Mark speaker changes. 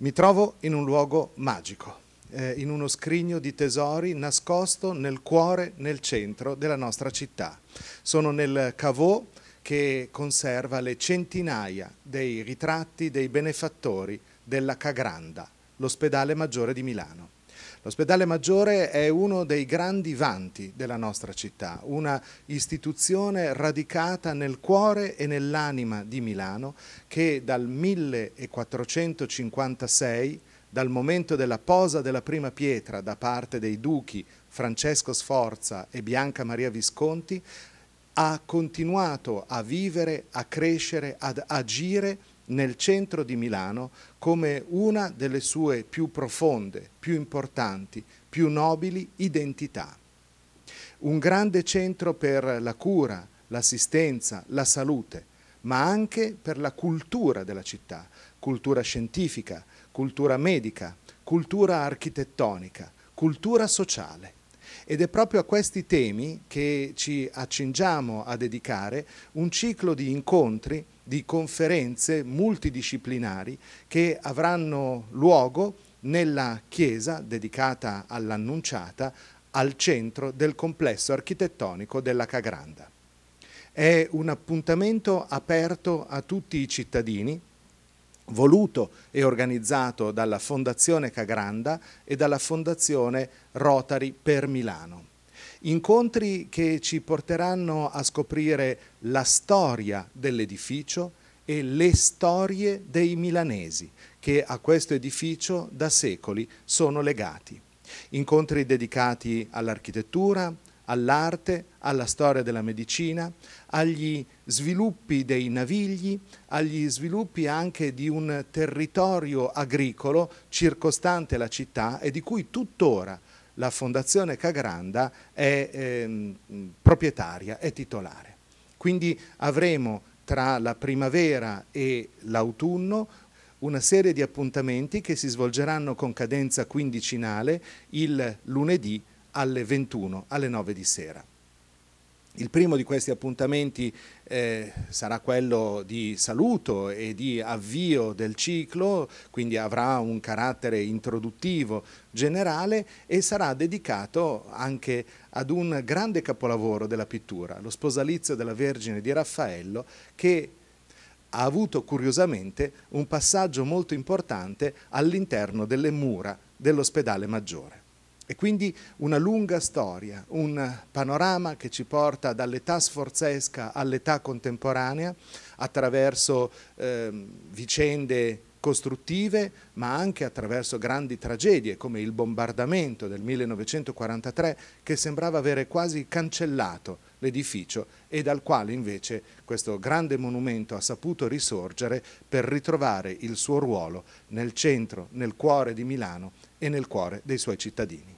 Speaker 1: Mi trovo in un luogo magico, eh, in uno scrigno di tesori nascosto nel cuore, nel centro della nostra città. Sono nel Cavò che conserva le centinaia dei ritratti dei benefattori della Cagranda, l'ospedale maggiore di Milano. L'ospedale maggiore è uno dei grandi vanti della nostra città, una istituzione radicata nel cuore e nell'anima di Milano che dal 1456 dal momento della posa della prima pietra da parte dei duchi Francesco Sforza e Bianca Maria Visconti, ha continuato a vivere, a crescere, ad agire nel centro di Milano come una delle sue più profonde, più importanti, più nobili identità. Un grande centro per la cura, l'assistenza, la salute, ma anche per la cultura della città, cultura scientifica, cultura medica, cultura architettonica, cultura sociale. Ed è proprio a questi temi che ci accingiamo a dedicare un ciclo di incontri di conferenze multidisciplinari che avranno luogo nella chiesa dedicata all'annunciata al centro del complesso architettonico della Cagranda. È un appuntamento aperto a tutti i cittadini voluto e organizzato dalla Fondazione Cagranda e dalla Fondazione Rotari per Milano incontri che ci porteranno a scoprire la storia dell'edificio e le storie dei milanesi che a questo edificio da secoli sono legati. Incontri dedicati all'architettura, all'arte, alla storia della medicina, agli sviluppi dei navigli, agli sviluppi anche di un territorio agricolo circostante la città e di cui tuttora la Fondazione Cagranda è ehm, proprietaria, è titolare. Quindi avremo tra la primavera e l'autunno una serie di appuntamenti che si svolgeranno con cadenza quindicinale il lunedì alle 21, alle 9 di sera. Il primo di questi appuntamenti eh, sarà quello di saluto e di avvio del ciclo, quindi avrà un carattere introduttivo generale e sarà dedicato anche ad un grande capolavoro della pittura, lo sposalizio della Vergine di Raffaello che ha avuto curiosamente un passaggio molto importante all'interno delle mura dell'ospedale maggiore. E quindi una lunga storia, un panorama che ci porta dall'età sforzesca all'età contemporanea attraverso eh, vicende costruttive, ma anche attraverso grandi tragedie come il bombardamento del 1943 che sembrava avere quasi cancellato l'edificio e dal quale invece questo grande monumento ha saputo risorgere per ritrovare il suo ruolo nel centro, nel cuore di Milano e nel cuore dei suoi cittadini.